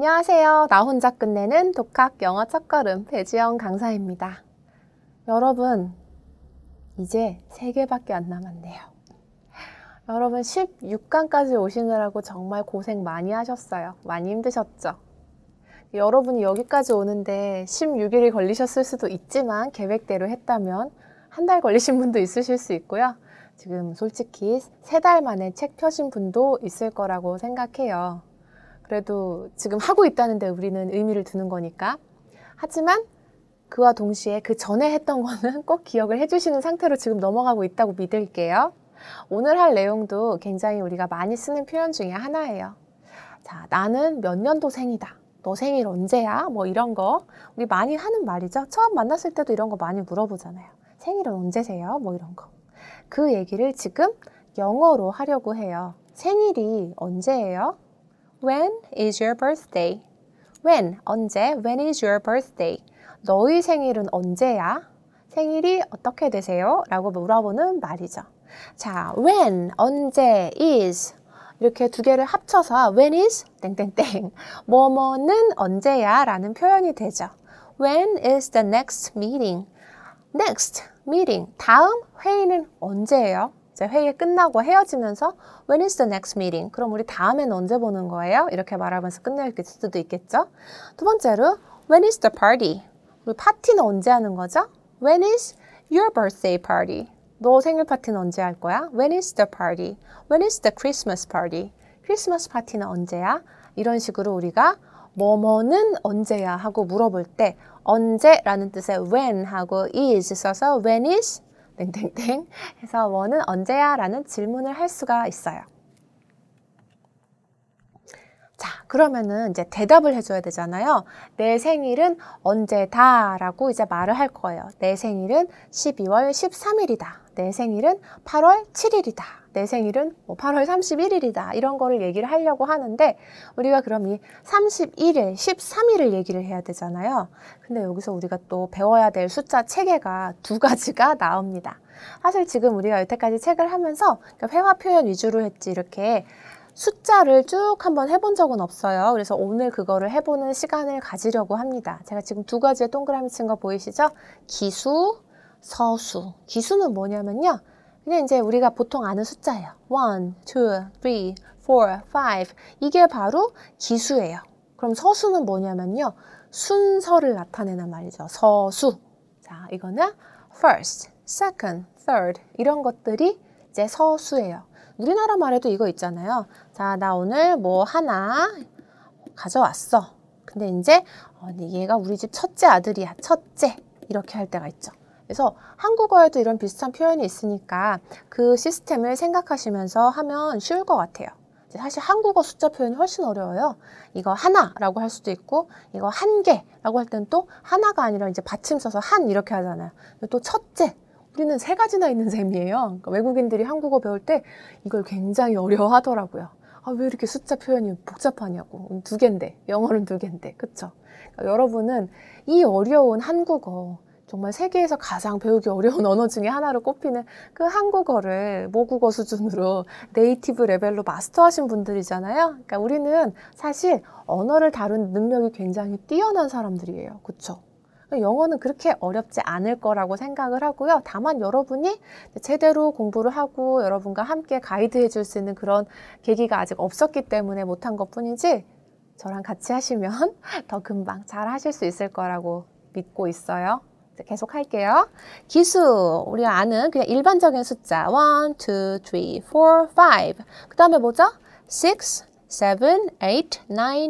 안녕하세요. 나 혼자 끝내는 독학 영어 첫걸음 배지영 강사입니다. 여러분, 이제 3개밖에 안 남았네요. 여러분 16강까지 오시느라고 정말 고생 많이 하셨어요. 많이 힘드셨죠? 여러분이 여기까지 오는데 16일이 걸리셨을 수도 있지만 계획대로 했다면 한 달 걸리신 분도 있으실 수 있고요. 지금 솔직히 세 달 만에 책 펴신 분도 있을 거라고 생각해요. 그래도 지금 하고 있다는데 우리는 의미를 두는 거니까. 하지만 그와 동시에 그 전에 했던 거는 꼭 기억을 해주시는 상태로 지금 넘어가고 있다고 믿을게요. 오늘 할 내용도 굉장히 우리가 많이 쓰는 표현 중에 하나예요. 자, 나는 몇 년도생이다. 너 생일 언제야? 뭐 이런 거. 우리 많이 하는 말이죠. 처음 만났을 때도 이런 거 많이 물어보잖아요. 생일은 언제세요? 뭐 이런 거. 그 얘기를 지금 영어로 하려고 해요. 생일이 언제예요? When is your birthday? When, 언제, when is your birthday? 너의 생일은 언제야? 생일이 어떻게 되세요? 라고 물어보는 말이죠. 자, when, 언제, is 이렇게 두 개를 합쳐서 when is 땡땡땡 뭐뭐는 언제야 라는 표현이 되죠. When is the next meeting? Next meeting 다음 회의는 언제예요? 이제 회의 끝나고 헤어지면서 When is the next meeting? 그럼 우리 다음엔 언제 보는 거예요? 이렇게 말하면서 끝낼 그 수도 있겠죠. 두 번째로 When is the party? 우리 파티는 언제 하는 거죠? When is your birthday party? 너 생일 파티는 언제 할 거야? When is the party? When is the Christmas party? 크리스마스 파티는 언제야? 이런 식으로 우리가 뭐뭐는 언제야 하고 물어볼 때 언제라는 뜻의 when 하고 is 써서 when is 땡땡땡 해서 원은 언제야? 라는 질문을 할 수가 있어요. 자, 그러면은 이제 대답을 해줘야 되잖아요. 내 생일은 언제다 라고 이제 말을 할 거예요. 내 생일은 12월 13일이다. 내 생일은 8월 7일이다. 내 생일은 뭐 8월 31일이다. 이런 거를 얘기를 하려고 하는데 우리가 그럼 이 31일, 13일을 얘기를 해야 되잖아요. 근데 여기서 우리가 또 배워야 될 숫자 체계가 두 가지가 나옵니다. 사실 지금 우리가 여태까지 책을 하면서 그러니까 회화 표현 위주로 했지 이렇게 숫자를 쭉 한번 해본 적은 없어요. 그래서 오늘 그거를 해보는 시간을 가지려고 합니다. 제가 지금 두 가지의 동그라미 친 거 보이시죠? 기수, 서수. 기수는 뭐냐면요. 이게 이제 우리가 보통 아는 숫자예요. 1, 2, 3, 4, 5. 이게 바로 기수예요. 그럼 서수는 뭐냐면요. 순서를 나타내는 말이죠. 서수. 자, 이거는 first, second, third 이런 것들이 이제 서수예요. 우리나라 말에도 이거 있잖아요. 자, 나 오늘 뭐 하나 가져왔어. 근데 이제 어, 얘가 우리 집 첫째 아들이야. 첫째. 이렇게 할 때가 있죠. 그래서 한국어에도 이런 비슷한 표현이 있으니까 그 시스템을 생각하시면서 하면 쉬울 것 같아요. 사실 한국어 숫자 표현이 훨씬 어려워요. 이거 하나라고 할 수도 있고, 이거 한 개라고 할 때는 또 하나가 아니라 이제 받침 써서 한 이렇게 하잖아요. 또 첫째. 우리는 세 가지나 있는 셈이에요. 그러니까 외국인들이 한국어 배울 때 이걸 굉장히 어려워하더라고요. 아, 왜 이렇게 숫자 표현이 복잡하냐고. 두 개인데, 영어는 두 개인데, 그쵸? 그러니까 여러분은 이 어려운 한국어, 정말 세계에서 가장 배우기 어려운 언어 중에 하나로 꼽히는 그 한국어를 모국어 수준으로 네이티브 레벨로 마스터하신 분들이잖아요. 그러니까 우리는 사실 언어를 다룬 능력이 굉장히 뛰어난 사람들이에요. 그쵸 그러니까 영어는 그렇게 어렵지 않을 거라고 생각을 하고요. 다만 여러분이 제대로 공부를 하고 여러분과 함께 가이드해 줄 수 있는 그런 계기가 아직 없었기 때문에 못한 것 뿐이지 저랑 같이 하시면 더 금방 잘 하실 수 있을 거라고 믿고 있어요. 계속 할게요. 기수 우리가 아는 그냥 일반적인 숫자 1, 2, 3, 4, 5. 그 다음에 뭐죠? 6, 7, 8, 9,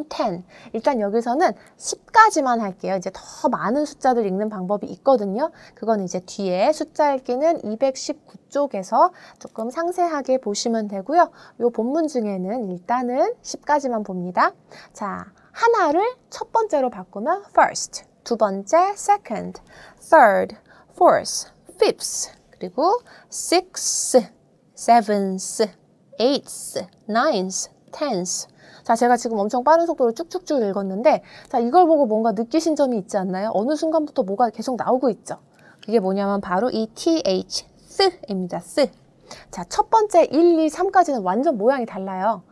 10. 일단 여기서는 10까지만 할게요. 이제 더 많은 숫자들 읽는 방법이 있거든요. 그건 이제 뒤에 숫자 읽기는 219쪽에서 조금 상세하게 보시면 되고요. 요 본문 중에는 일단은 10까지만 봅니다. 자, 하나를 첫 번째로 바꾸면 first. 두 번째 second, third, fourth, fifth, 그리고 sixth, seventh, eighth, ninth, tenth. 자, 제가 지금 엄청 빠른 속도로 쭉쭉쭉 읽었는데 자, 이걸 보고 뭔가 느끼신 점이 있지 않나요? 어느 순간부터 뭐가 계속 나오고 있죠. 그게 뭐냐면 바로 이 th, s입니다. s. 자, 첫 번째 1, 2, 3까지는 완전 모양이 달라요.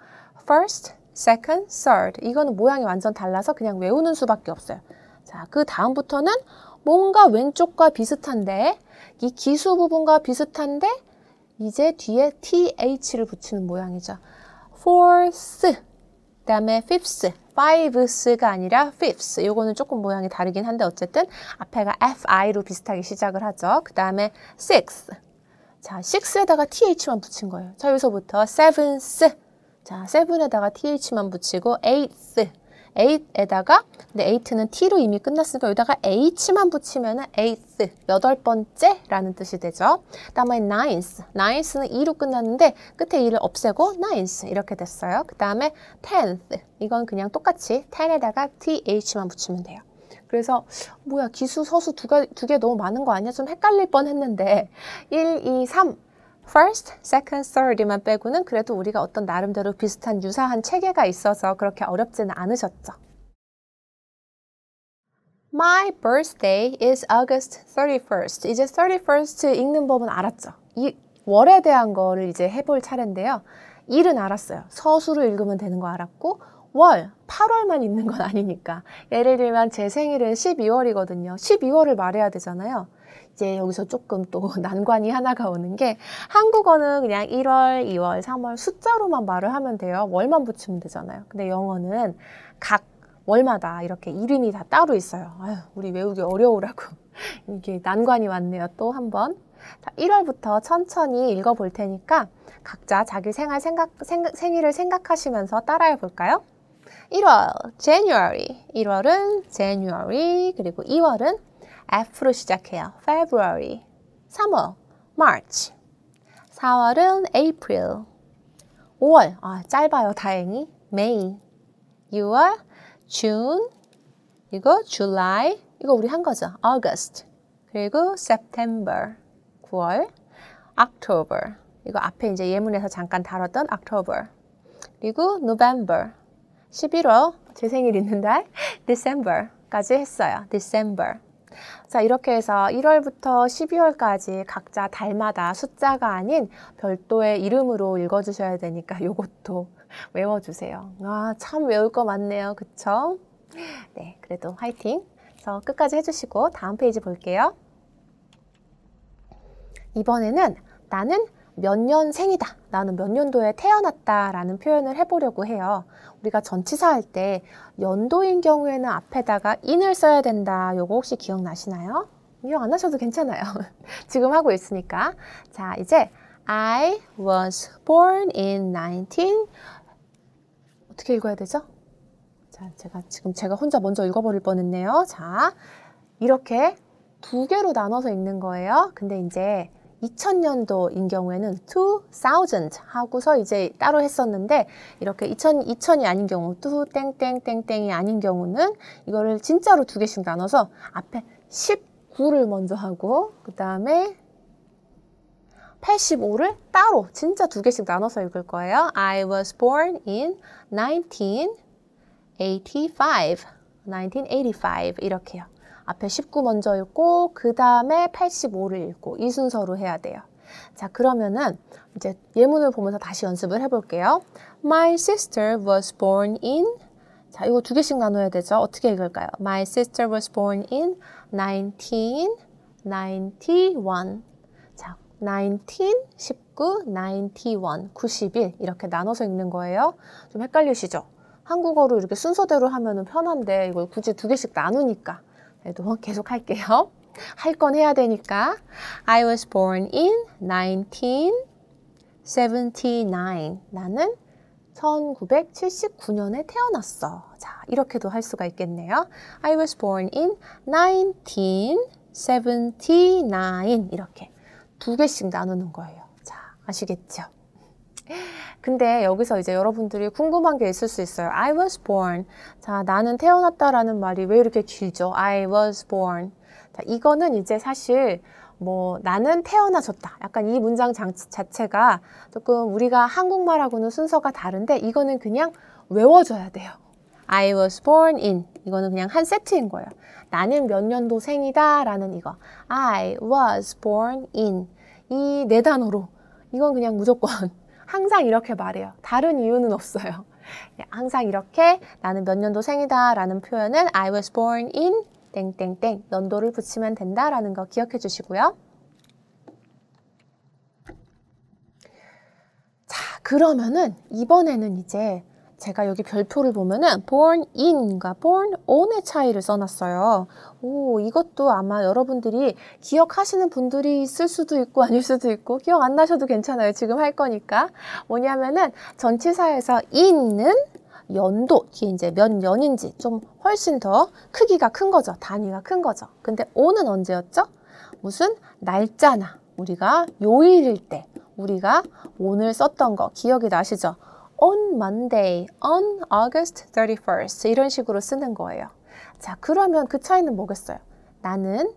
first, second, third. 이거는 모양이 완전 달라서 그냥 외우는 수밖에 없어요. 자, 그 다음부터는 뭔가 왼쪽과 비슷한데 이 기수 부분과 비슷한데 이제 뒤에 th를 붙이는 모양이죠. fourth, 그다음에 fifth, fives가 아니라 fifth. 이거는 조금 모양이 다르긴 한데 어쨌든 앞에가 fi로 비슷하게 시작을 하죠. 그다음에 six. 자, six에다가 th만 붙인 거예요. 자, 여기서부터 seventh. 자, seven에다가 th만 붙이고 eighth. e i 에다가 근데 e i g 는 t로 이미 끝났으니까 여기다가 h만 붙이면 e i g t h 여덟 번째라는 뜻이 되죠. 그 다음에 ninth, n t h 는 e로 끝났는데 끝에 e를 없애고 ninth 이렇게 됐어요. 그 다음에 t e t h 이건 그냥 똑같이 t e 에다가 th만 붙이면 돼요. 그래서 뭐야 기수 서수 두개두 개 너무 많은 거 아니야? 좀 헷갈릴 뻔 했는데 1, 2, 3 first, second, third만 빼고는 그래도 우리가 어떤 나름대로 비슷한 유사한 체계가 있어서 그렇게 어렵지는 않으셨죠. My birthday is August 31st. 이제 31st 읽는 법은 알았죠. 이 월에 대한 거를 이제 해볼 차례인데요. 일은 알았어요. 서수로 읽으면 되는 거 알았고 월, 8월만 있는 건 아니니까. 예를 들면 제 생일은 12월이거든요. 12월을 말해야 되잖아요. 이제 여기서 조금 또 난관이 하나가 오는 게 한국어는 그냥 1월, 2월, 3월 숫자로만 말을 하면 돼요. 월만 붙이면 되잖아요. 근데 영어는 각 월마다 이렇게 이름이 다 따로 있어요. 아유, 우리 외우기 어려우라고. 이게 난관이 왔네요. 또 한 번. 자, 1월부터 천천히 읽어볼 테니까 각자 자기 생활 생각, 생각 생일을 생각하시면서 따라해 볼까요? 1월, January. 1월은 January, 그리고 2월은 F로 시작해요. February, 3월, March. 4월은 April. 5월, 아, 짧아요, 다행히. May. 6월, June. 이거 July. 이거 우리 한 거죠. August. 그리고 September. 9월, October. 이거 앞에 이제 예문에서 잠깐 다뤘던 October. 그리고 November. 11월, 제 생일 있는 달, December까지 했어요. December. 자, 이렇게 해서 1월부터 12월까지 각자 달마다 숫자가 아닌 별도의 이름으로 읽어주셔야 되니까 이것도 외워주세요. 아, 참 외울 거 많네요. 그쵸? 네, 그래도 화이팅! 그래서 끝까지 해주시고 다음 페이지 볼게요. 이번에는 나는 몇 년생이다, 나는 몇 년도에 태어났다라는 표현을 해보려고 해요. 우리가 전치사 할 때 연도인 경우에는 앞에다가 인을 써야 된다. 요거 혹시 기억나시나요? 기억 안 하셔도 괜찮아요. 지금 하고 있으니까. 자, 이제 I was born in 19 어떻게 읽어야 되죠? 자, 제가 지금 제가 혼자 먼저 읽어버릴 뻔했네요. 자, 이렇게 두 개로 나눠서 읽는 거예요. 근데 이제 2000년도인 경우에는 2000 하고서 이제 따로 했었는데 이렇게 2000, 2000이 아닌 경우 뚜 땡땡땡땡이 아닌 경우는 이거를 진짜로 두 개씩 나눠서 앞에 19를 먼저 하고 그 다음에 85를 따로 진짜 두 개씩 나눠서 읽을 거예요. I was born in 1985. 1985 이렇게요. 앞에 19 먼저 읽고 그 다음에 85를 읽고 이 순서로 해야 돼요. 자 그러면은 이제 예문을 보면서 다시 연습을 해볼게요. My sister was born in 자 이거 두 개씩 나눠야 되죠. 어떻게 읽을까요? My sister was born in 1991. 자 19, 19, 91, 91 이렇게 나눠서 읽는 거예요. 좀 헷갈리시죠? 한국어로 이렇게 순서대로 하면 은 편한데 이걸 굳이 두 개씩 나누니까 뭐 계속 할게요. 할 건 해야 되니까. I was born in 1979. 나는 1979년에 태어났어. 자, 이렇게도 할 수가 있겠네요. I was born in 1979. 이렇게 두 개씩 나누는 거예요. 자, 아시겠죠? 근데 여기서 이제 여러분들이 궁금한 게 있을 수 있어요. I was born. 자, 나는 태어났다라는 말이 왜 이렇게 길죠? I was born. 자, 이거는 이제 사실 뭐 나는 태어나졌다. 약간 이 문장 자체가 조금 우리가 한국말하고는 순서가 다른데 이거는 그냥 외워줘야 돼요. I was born in. 이거는 그냥 한 세트인 거예요. 나는 몇 년도생이다 라는 이거. I was born in. 이 네 단어로. 이건 그냥 무조건 항상 이렇게 말해요. 다른 이유는 없어요. 예, 항상 이렇게 나는 몇 년도생이다 라는 표현은 I was born in 땡땡땡 년도를 붙이면 된다라는 거 기억해 주시고요. 자, 그러면은 이번에는 이제 제가 여기 별표를 보면은 born in과 그러니까 born on의 차이를 써놨어요. 오, 이것도 아마 여러분들이 기억하시는 분들이 있을 수도 있고 아닐 수도 있고 기억 안 나셔도 괜찮아요. 지금 할 거니까. 뭐냐면은 전치사에서 in은 연도, 이게 이제 몇 년인지 좀 훨씬 더 크기가 큰 거죠. 단위가 큰 거죠. 근데 on은 언제였죠? 무슨 날짜나 우리가 요일일 때 우리가 오늘 썼던 거 기억이 나시죠? on Monday, on August 31st 이런 식으로 쓰는 거예요. 자, 그러면 그 차이는 뭐겠어요? 나는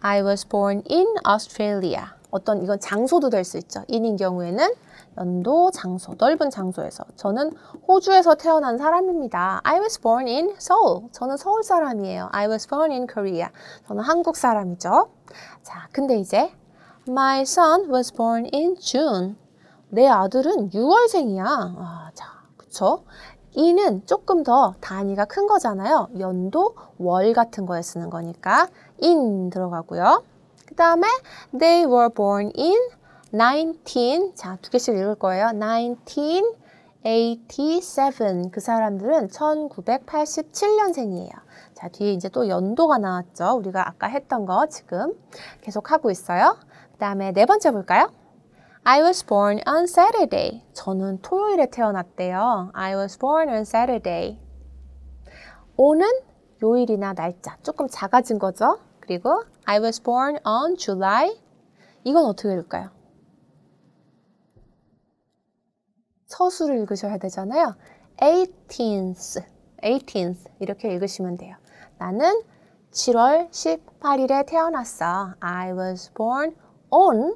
I was born in Australia. 어떤 이건 장소도 될 수 있죠. 인인 경우에는 연도, 장소, 넓은 장소에서 저는 호주에서 태어난 사람입니다. I was born in Seoul. 저는 서울 사람이에요. I was born in Korea. 저는 한국 사람이죠. 자, 근데 이제 My son was born in June. 내 아들은 6월생이야. 아, 자, 그쵸? 이는 조금 더 단위가 큰 거잖아요. 연도, 월 같은 거에 쓰는 거니까 in 들어가고요. 그 다음에 they were born in 19, 자, 두 개씩 읽을 거예요. 1987. 그 사람들은 1987년생이에요. 자, 뒤에 이제 또 연도가 나왔죠. 우리가 아까 했던 거 지금 계속 하고 있어요. 그 다음에 네 번째 볼까요? I was born on Saturday. 저는 토요일에 태어났대요. I was born on Saturday. 오는 요일이나 날짜 조금 작아진 거죠. 그리고 I was born on July. 이건 어떻게 읽을까요? 서술을 읽으셔야 되잖아요. 18th, 18th 이렇게 읽으시면 돼요. 나는 7월 18일에 태어났어. I was born on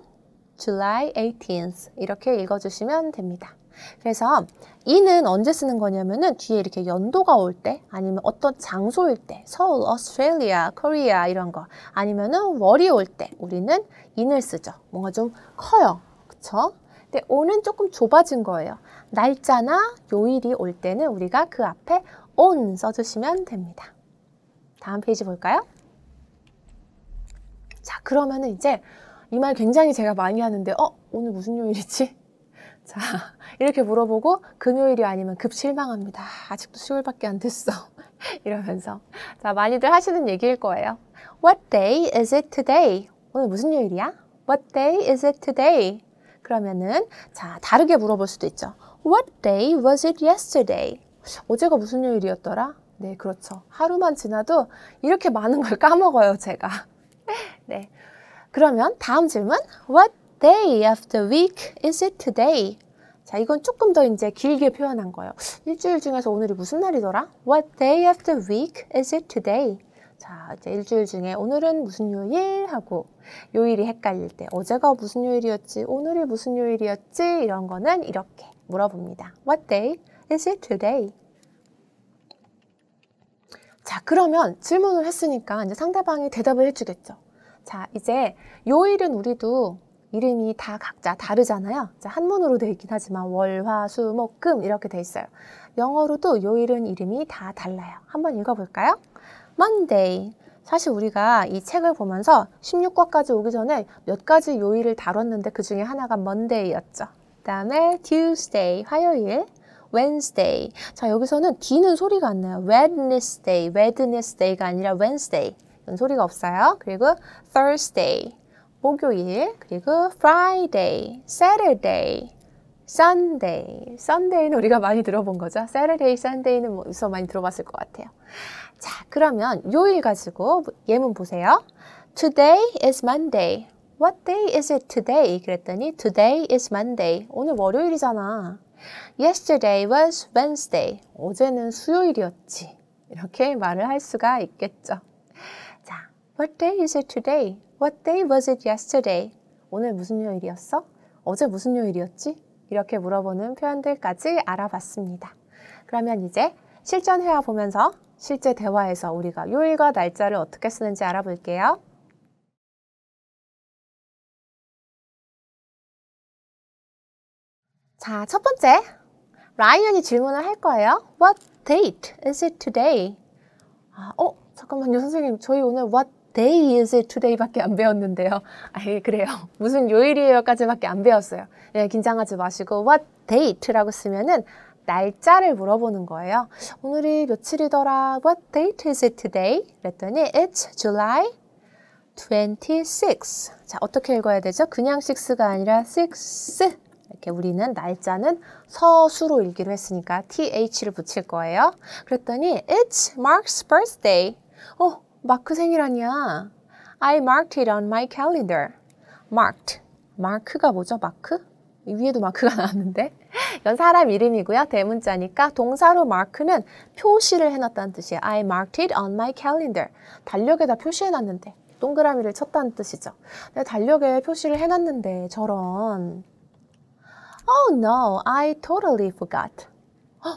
July 18th 이렇게 읽어주시면 됩니다. 그래서 이는 언제 쓰는 거냐면은 뒤에 이렇게 연도가 올 때 아니면 어떤 장소일 때 서울, 오스트레일리아, 코리아 이런 거 아니면은 월이 올 때 우리는 인을 쓰죠. 뭔가 좀 커요. 그쵸? 근데 오는 조금 좁아진 거예요. 날짜나 요일이 올 때는 우리가 그 앞에 on 써주시면 됩니다. 다음 페이지 볼까요? 자, 그러면은 이제 이말 굉장히 제가 많이 하는데 어? 오늘 무슨 요일이지? 자 이렇게 물어보고 금요일이 아니면 급 실망합니다. 아직도 10월밖에 안 됐어. 이러면서 자 많이들 하시는 얘기일 거예요. What day is it today? 오늘 무슨 요일이야? What day is it today? 그러면은 자 다르게 물어볼 수도 있죠. What day was it yesterday? 어제가 무슨 요일이었더라? 네, 그렇죠. 하루만 지나도 이렇게 많은 걸 까먹어요, 제가. 네. 그러면 다음 질문 What day of the week is it today? 자, 이건 조금 더 이제 길게 표현한 거예요. 일주일 중에서 오늘이 무슨 날이더라? What day of the week is it today? 자, 이제 일주일 중에 오늘은 무슨 요일? 하고 요일이 헷갈릴 때 어제가 무슨 요일이었지? 오늘이 무슨 요일이었지? 이런 거는 이렇게 물어봅니다. What day is it today? 자, 그러면 질문을 했으니까 이제 상대방이 대답을 해주겠죠. 자, 이제 요일은 우리도 이름이 다 각자 다르잖아요. 자, 한문으로 되어 있긴 하지만 월, 화, 수, 목, 금 이렇게 되어 있어요. 영어로도 요일은 이름이 다 달라요. 한번 읽어볼까요? Monday. 사실 우리가 이 책을 보면서 16과까지 오기 전에 몇 가지 요일을 다뤘는데 그 중에 하나가 Monday였죠. 그 다음에 Tuesday, 화요일, Wednesday. 자, 여기서는 기는 소리가 안 나요. Wednesday, Wednesday가 아니라 Wednesday. 소리가 없어요. 그리고 Thursday, 목요일, 그리고 Friday, Saturday, Sunday. Sunday는 우리가 많이 들어본 거죠. Saturday, Sunday는 뭐 어디서 많이 들어봤을 것 같아요. 자, 그러면 요일 가지고 예문 보세요. Today is Monday. What day is it today? 그랬더니 Today is Monday. 오늘 월요일이잖아. Yesterday was Wednesday. 어제는 수요일이었지. 이렇게 말을 할 수가 있겠죠. What day is it today? What day was it yesterday? 오늘 무슨 요일이었어? 어제 무슨 요일이었지? 이렇게 물어보는 표현들까지 알아봤습니다. 그러면 이제 실전 회화 보면서 실제 대화에서 우리가 요일과 날짜를 어떻게 쓰는지 알아볼게요. 자, 첫 번째. 라이언이 질문을 할 거예요. What date is it today? 아, 어, 잠깐만요, 선생님. 저희 오늘 what day is today밖에 안 배웠는데요. 아예 그래요. 무슨 요일이에요까지밖에 안 배웠어요. 예, 긴장하지 마시고 what date라고 쓰면은 날짜를 물어보는 거예요. 오늘이 며칠이더라. What date is it today? 그랬더니 it's July 26. 자, 어떻게 읽어야 되죠? 그냥 6가 아니라 6. 이렇게 우리는 날짜는 서수로 읽기로 했으니까 th를 붙일 거예요. 그랬더니 it's Mark's birthday. 어, 마크 생일아니야. I marked it on my calendar. marked. 마크가 뭐죠? 마크? 위에도 마크가 나왔는데 이건 사람 이름이고요. 대문자니까 동사로 마크는 표시를 해놨다는 뜻이에요. I marked it on my calendar. 달력에다 표시해놨는데 동그라미를 쳤다는 뜻이죠. 근데 달력에 표시를 해놨는데 저런 Oh no, I totally forgot.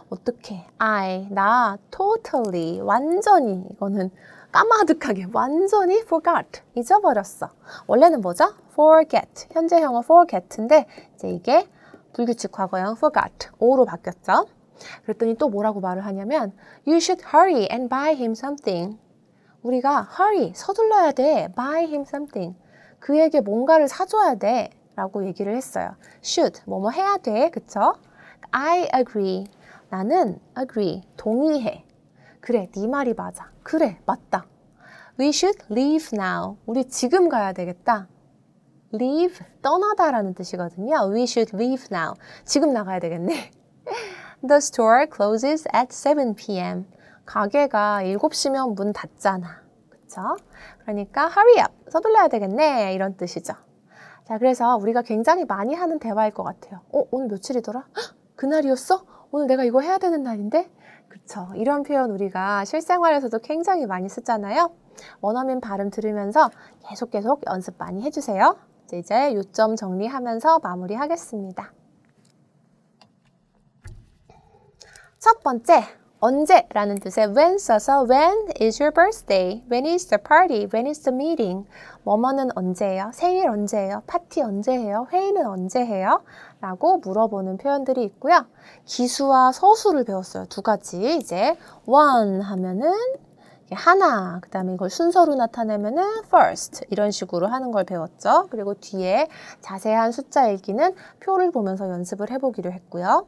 어떻게 I 나 totally 완전히 이거는 까마득하게 완전히 forgot, 잊어버렸어. 원래는 뭐죠? forget, 현재형어 forget인데 이제 이게 불규칙 과거형 forgot, o로 바뀌었죠. 그랬더니 또 뭐라고 말을 하냐면 You should hurry and buy him something. 우리가 hurry, 서둘러야 돼, buy him something. 그에게 뭔가를 사줘야 돼 라고 얘기를 했어요. should, 뭐뭐 해야 돼, 그쵸? I agree, 나는 agree, 동의해. 그래, 네 말이 맞아. 그래, 맞다. We should leave now. 우리 지금 가야 되겠다. leave, 떠나다라는 뜻이거든요. We should leave now. 지금 나가야 되겠네. The store closes at 7 p.m. 가게가 7시면 문 닫잖아. 그쵸? 그러니까 hurry up, 서둘러야 되겠네. 이런 뜻이죠. 자, 그래서 우리가 굉장히 많이 하는 대화일 것 같아요. 어, 오늘 며칠이더라? 헉, 그날이었어? 오늘 내가 이거 해야 되는 날인데? 그렇 이런 표현 우리가 실생활에서도 굉장히 많이 쓰잖아요. 원어민 발음 들으면서 계속 계속 연습 많이 해주세요. 이제 요점 정리하면서 마무리하겠습니다. 첫 번째, 언제라는 뜻의 when 써서 when is your birthday, when is the party, when is the meeting, 뭐뭐는 언제예요, 생일 언제예요, 파티 언제예요, 회의는 언제예요 라고 물어보는 표현들이 있고요. 기수와 서수를 배웠어요. 두 가지 이제 one 하면은 하나, 그 다음에 이걸 순서로 나타내면은 first 이런 식으로 하는 걸 배웠죠. 그리고 뒤에 자세한 숫자 읽기는 표를 보면서 연습을 해보기로 했고요.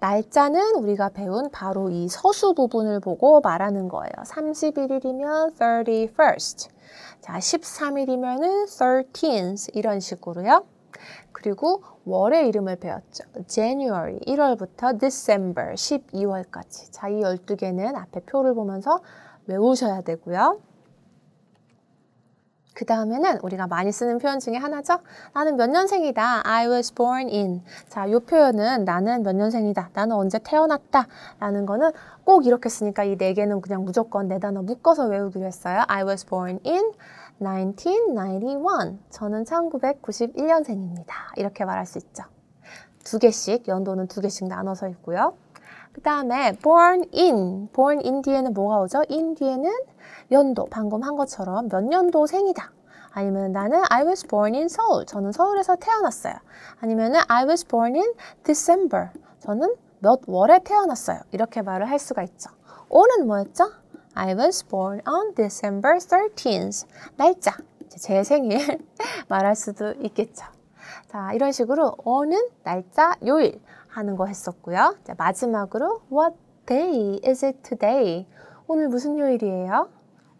날짜는 우리가 배운 바로 이 서수 부분을 보고 말하는 거예요. 31일이면 31st. 자, 13일이면은 13th 이런 식으로요. 그리고 월의 이름을 배웠죠. January 1월부터 December 12월까지. 자, 이 12개는 앞에 표를 보면서 외우셔야 되고요. 그 다음에는 우리가 많이 쓰는 표현 중에 하나죠. 나는 몇 년생이다. I was born in. 자, 이 표현은 나는 몇 년생이다. 나는 언제 태어났다. 라는 거는 꼭 이렇게 쓰니까 이 네 개는 그냥 무조건 네 단어 묶어서 외우기로 했어요. I was born in 1991. 저는 1991년생입니다. 이렇게 말할 수 있죠. 두 개씩, 연도는 두 개씩 나눠서 있고요. 그 다음에 born in, born in 뒤에는 뭐가 오죠? in 뒤에는 연도, 방금 한 것처럼 몇 년도 생이다. 아니면 나는 I was born in Seoul. 저는 서울에서 태어났어요. 아니면 I was born in December. 저는 몇 월에 태어났어요. 이렇게 말을 할 수가 있죠. 오는 뭐였죠? I was born on December 13th. 날짜, 제 생일 말할 수도 있겠죠. 자, 이런 식으로 오는 날짜, 요일, 하는 거 했었고요. 자, 마지막으로 What day is it today? 오늘 무슨 요일이에요?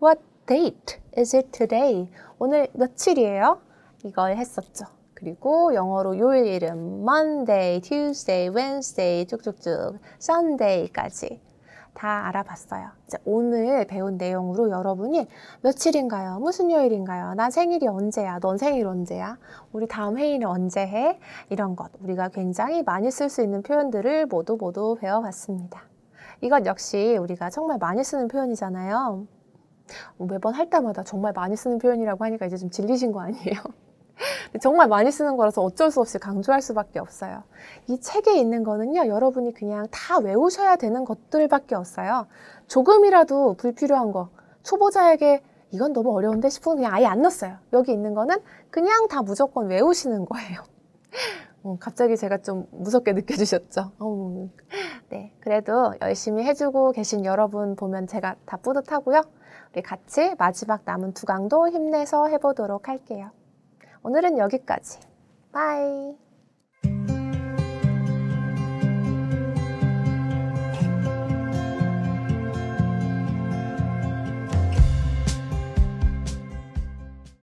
What date is it today? 오늘 며칠이에요? 이걸 했었죠. 그리고 영어로 요일 이름 Monday, Tuesday, Wednesday 쭉쭉쭉 Sunday까지 다 알아봤어요. 오늘 배운 내용으로 여러분이 며칠인가요? 무슨 요일인가요? 난 생일이 언제야? 넌 생일 언제야? 우리 다음 회의는 언제 해? 이런 것 우리가 굉장히 많이 쓸 수 있는 표현들을 모두 모두 배워봤습니다. 이것 역시 우리가 정말 많이 쓰는 표현이잖아요. 뭐 매번 할 때마다 정말 많이 쓰는 표현이라고 하니까 이제 좀 질리신 거 아니에요? 정말 많이 쓰는 거라서 어쩔 수 없이 강조할 수밖에 없어요. 이 책에 있는 거는요, 여러분이 그냥 다 외우셔야 되는 것들밖에 없어요. 조금이라도 불필요한 거, 초보자에게 이건 너무 어려운데 싶으면 그냥 아예 안 넣었어요. 여기 있는 거는 그냥 다 무조건 외우시는 거예요. 어, 갑자기 제가 좀 무섭게 느껴지셨죠? 어, 네, 그래도 열심히 해주고 계신 여러분 보면 제가 다 뿌듯하고요. 우리 같이 마지막 남은 두 강도 힘내서 해보도록 할게요. 오늘은 여기까지. 바이.